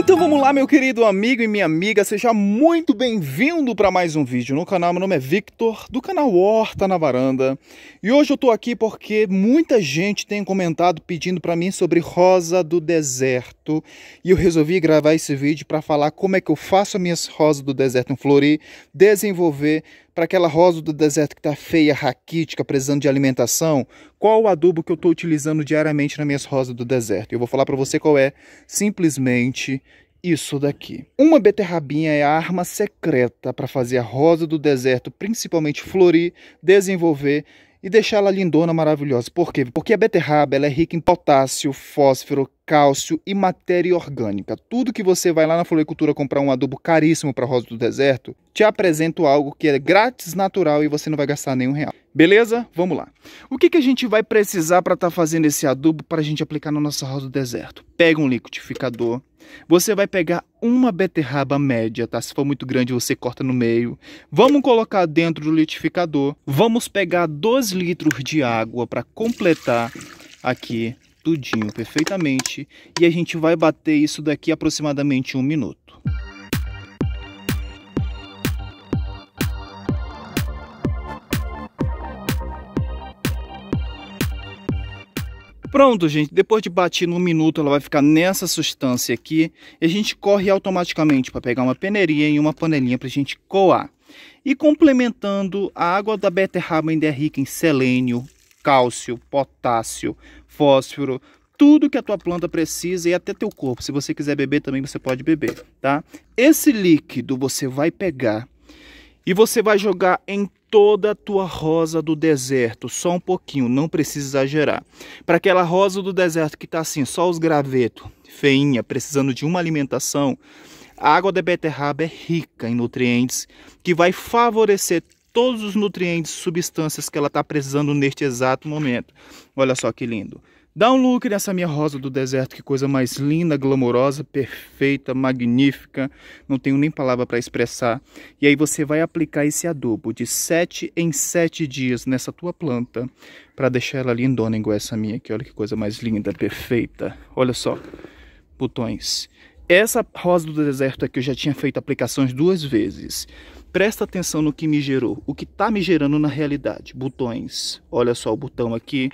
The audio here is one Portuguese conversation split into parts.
Então vamos lá, meu querido amigo e minha amiga, seja muito bem-vindo para mais um vídeo no canal. Meu nome é Victor, do canal Horta na Varanda. E hoje eu tô aqui porque muita gente tem comentado pedindo para mim sobre rosa do deserto. E eu resolvi gravar esse vídeo para falar como é que eu faço as minhas rosas do deserto em florir, desenvolver para aquela rosa do deserto que está feia, raquítica, precisando de alimentação, qual o adubo que eu estou utilizando diariamente nas minhas rosas do deserto? Eu vou falar para você qual é, simplesmente isso daqui. Uma beterrabinha é a arma secreta para fazer a rosa do deserto, principalmente florir, desenvolver e deixar ela lindona, maravilhosa. Por quê? Porque a beterraba ela é rica em potássio, fósforo, cálcio e matéria orgânica. Tudo que você vai lá na floricultura comprar um adubo caríssimo para rosa do deserto, te apresento algo que é grátis, natural e você não vai gastar nenhum real. Beleza? Vamos lá. O que, que a gente vai precisar para estar tá fazendo esse adubo para a gente aplicar na nossa rosa do deserto? Pega um liquidificador, você vai pegar uma beterraba média, tá? Se for muito grande, você corta no meio. Vamos colocar dentro do liquidificador. Vamos pegar 2 litros de água para completar aqui tudinho perfeitamente. E a gente vai bater isso daqui aproximadamente um minuto. Pronto, gente. Depois de bater no minuto, ela vai ficar nessa substância aqui. E a gente corre automaticamente para pegar uma peneirinha e uma panelinha para a gente coar. E complementando, a água da beterraba ainda é rica em selênio, cálcio, potássio, fósforo, tudo que a tua planta precisa e até teu corpo. Se você quiser beber também, você pode beber, tá? Esse líquido você vai pegar e você vai jogar em toda a tua rosa do deserto, só um pouquinho, não precisa exagerar. Para aquela rosa do deserto que está assim, só os gravetos, feinha, precisando de uma alimentação, a água da beterraba é rica em nutrientes que vai favorecer todos os nutrientes, substâncias que ela está precisando neste exato momento. Olha só que lindo. Dá um look nessa minha rosa do deserto, que coisa mais linda, glamourosa, perfeita, magnífica, não tenho nem palavra para expressar. E aí você vai aplicar esse adubo de 7 em 7 dias nessa tua planta, para deixar ela lindona igual essa minha aqui, olha que coisa mais linda, perfeita. Olha só, botões. Essa rosa do deserto aqui eu já tinha feito aplicações duas vezes. Presta atenção no que me gerou, o que está me gerando na realidade. Botões, olha só o botão aqui,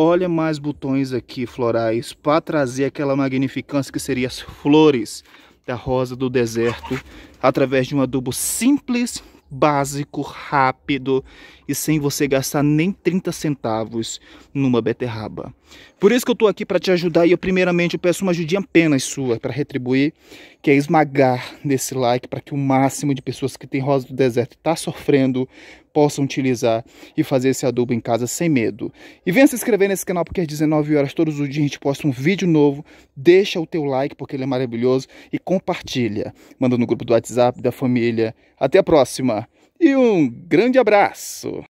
olha mais botões aqui florais para trazer aquela magnificância que seria as flores da rosa do deserto através de um adubo simples, básico, rápido e sem você gastar nem 30 centavos numa beterraba. Por isso que eu estou aqui para te ajudar e eu primeiramente eu peço uma ajudinha apenas sua para retribuir, que é esmagar nesse like para que o máximo de pessoas que tem rosa do deserto está sofrendo possam utilizar e fazer esse adubo em casa sem medo. E venha se inscrever nesse canal porque às 19 horas todos os dias a gente posta um vídeo novo. Deixa o teu like porque ele é maravilhoso e compartilha. Manda no grupo do WhatsApp da família. Até a próxima e um grande abraço.